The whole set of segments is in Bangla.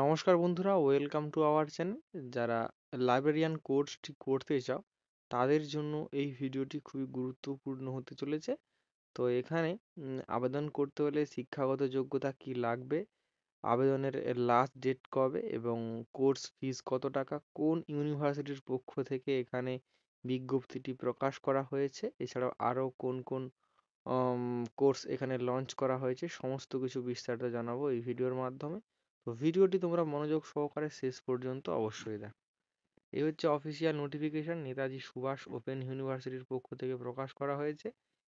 নমস্কার বন্ধুরা ওয়েলকাম টু আওয়ার চ্যানেল যারা লাইব্রেরিয়ান কোর্সটি করতে চাও তাদের জন্য এই ভিডিওটি খুবই গুরুত্বপূর্ণ হতে চলেছে তো এখানে আবেদন করতে হলে শিক্ষাগত যোগ্যতা কি লাগবে আবেদনের লাস্ট ডেট কবে এবং কোর্স ফিস কত টাকা কোন ইউনিভার্সিটির পক্ষ থেকে এখানে বিজ্ঞপ্তিটি প্রকাশ করা হয়েছে এছাড়াও আরও কোন কোন কোর্স এখানে লঞ্চ করা হয়েছে সমস্ত কিছু বিস্তারিত জানাবো এই ভিডিওর মাধ্যমে ভিডিওটি তোমরা মনোযোগ সহকারে শেষ পর্যন্ত অবশ্যই দেখো এই হচ্ছে official notification Netaji Subhas open ইউনিভার্সিটির পক্ষ থেকে প্রকাশ করা হয়েছে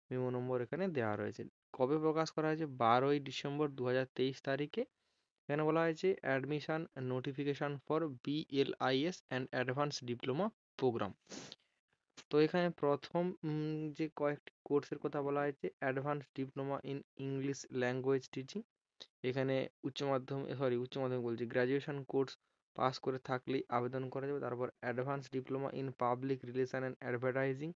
মেমো নম্বর এখানে দেওয়া রয়েছে কবে প্রকাশ করা হয়েছে বারোই ডিসেম্বর দু তারিখে এখানে বলা হয়েছে admission notification for BLIS and advance diploma program তো এখানে প্রথম যে কয়েকটি কোর্সের কথা বলা হয়েছে advance diploma in English language teaching এখানে উচ্চ মাধ্যমিক sorry উচ্চ মাধ্যমিক বলছি graduation course pass করে থাকলেই আবেদন করা যাবে তারপর advance diploma in public relation and advertising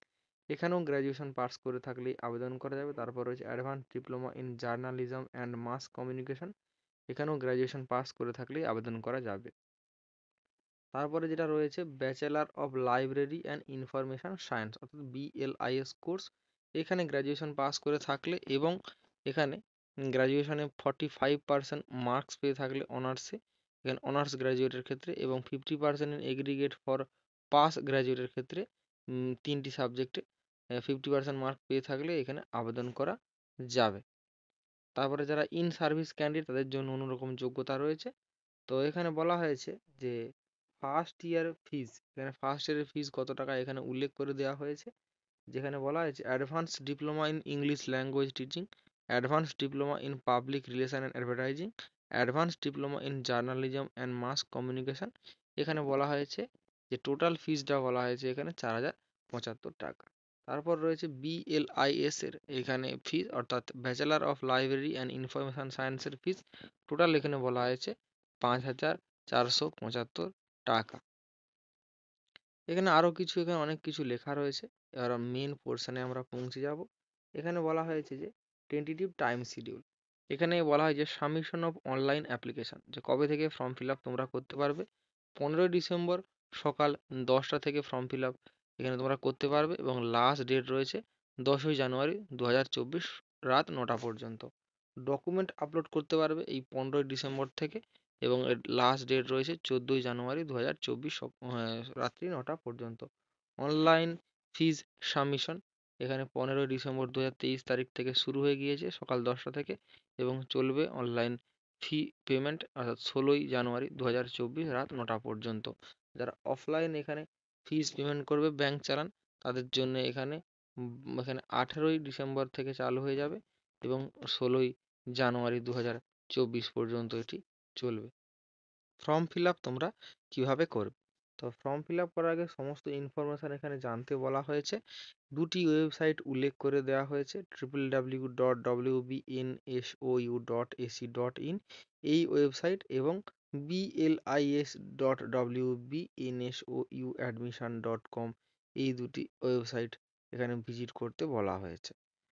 এখানেও graduation pass করে থাকলেই আবেদন করা যাবে তারপর রয়েছে advance diploma in journalism and mass communication এখানেও graduation pass করে থাকলেই আবেদন করা যাবে তারপরে যেটা রয়েছে bachelor of library and information science অর্থাৎ বিএলআইএস কোর্স এখানে গ্র্যাজুয়েশন পাস করে থাকলে এবং এখানে গ্র্যাজুয়েশনে ফর্টি ফাইভ পার্সেন্ট মার্কস পেয়ে থাকলে অনার্সে এখানে অনার্স গ্র্যাজুয়েটের ক্ষেত্রে এবং fifty percent aggregate for pass গ্র্যাজুয়েটের ক্ষেত্রে তিনটি সাবজেক্টে ফিফটি পার্সেন্ট মার্ক পেয়ে থাকলে এখানে আবেদন করা যাবে তারপরে যারা ইন সার্ভিস ক্যান্ডিডেট তাদের জন্য অন্যরকম যোগ্যতা রয়েছে তো এখানে বলা হয়েছে যে ফার্স্ট ইয়ার ফিজ এখানে ফার্স্ট ইয়ারের ফিজ কত টাকা এখানে উল্লেখ করে দেওয়া হয়েছে যেখানে বলা হয়েছে advance diploma in English language teaching advance diploma in public relation and advertising advance diploma in journalism and mass communication এখানে বলা হয়েছে যে টোটাল ফিজটা বলা হয়েছে এখানে চার হাজার পঁচাত্তর টাকা তারপর রয়েছে বিএলআইএস এর এখানে ফিজ অর্থাৎ bachelor of library and information সায়েন্সের ফিজ টোটাল এখানে বলা হয়েছে পাঁচ হাজার চারশো পঁচাত্তর টাকা এখানে আরও কিছু এখানে অনেক কিছু লেখা রয়েছে এবার মেন পোর্শনে আমরা পৌঁছে যাব এখানে বলা হয়েছে যে টেন্টিটিভ টাইম শিডিউল এখানে বলা হয় যে সাবমিশন অফ অনলাইন অ্যাপ্লিকেশান যে কবে থেকে ফর্ম ফিল আপ তোমরা করতে পারবে পনেরোই ডিসেম্বর সকাল দশটা থেকে ফর্ম ফিল আপ এখানে তোমরা করতে পারবে এবং লাস্ট ডেট রয়েছে দশই জানুয়ারি দু রাত নটা পর্যন্ত ডকুমেন্ট আপলোড করতে পারবে এই পনেরোই ডিসেম্বর থেকে এবং এর লাস্ট ডেট রয়েছে চোদ্দোই জানুয়ারি দু হাজার হ্যাঁ, রাত্রি নটা পর্যন্ত অনলাইন ফিজ সাবমিশন এখানে পনেরোই ডিসেম্বর দু হাজার তেইশ তারিখ থেকে শুরু হয়ে গিয়েছে সকাল দশটা থেকে এবং চলবে অনলাইন ফি পেমেন্ট অর্থাৎ ষোলোই জানুয়ারি দু হাজার চব্বিশ রাত নটা পর্যন্ত যারা অফলাইন এখানে ফিস পেমেন্ট করবে ব্যাংক চালান তাদের জন্য এখানে এখানে আঠেরোই ডিসেম্বর থেকে চালু হয়ে যাবে এবং ষোলোই জানুয়ারি দু হাজার চব্বিশ পর্যন্ত এটি চলবে ফর্ম ফিল আপ তোমরা কীভাবে করবে তো ফর্ম ফিল আপ করার আগে সমস্ত ইনফরমেশান এখানে জানতে বলা হয়েছে দুটি ওয়েবসাইট উল্লেখ করে দেওয়া হয়েছে triple W dot W B N S O U dot AC dot in এই ওয়েবসাইট এবং BLIS dot W B N S O U admission dot com এই দুটি ওয়েবসাইট এখানে ভিজিট করতে বলা হয়েছে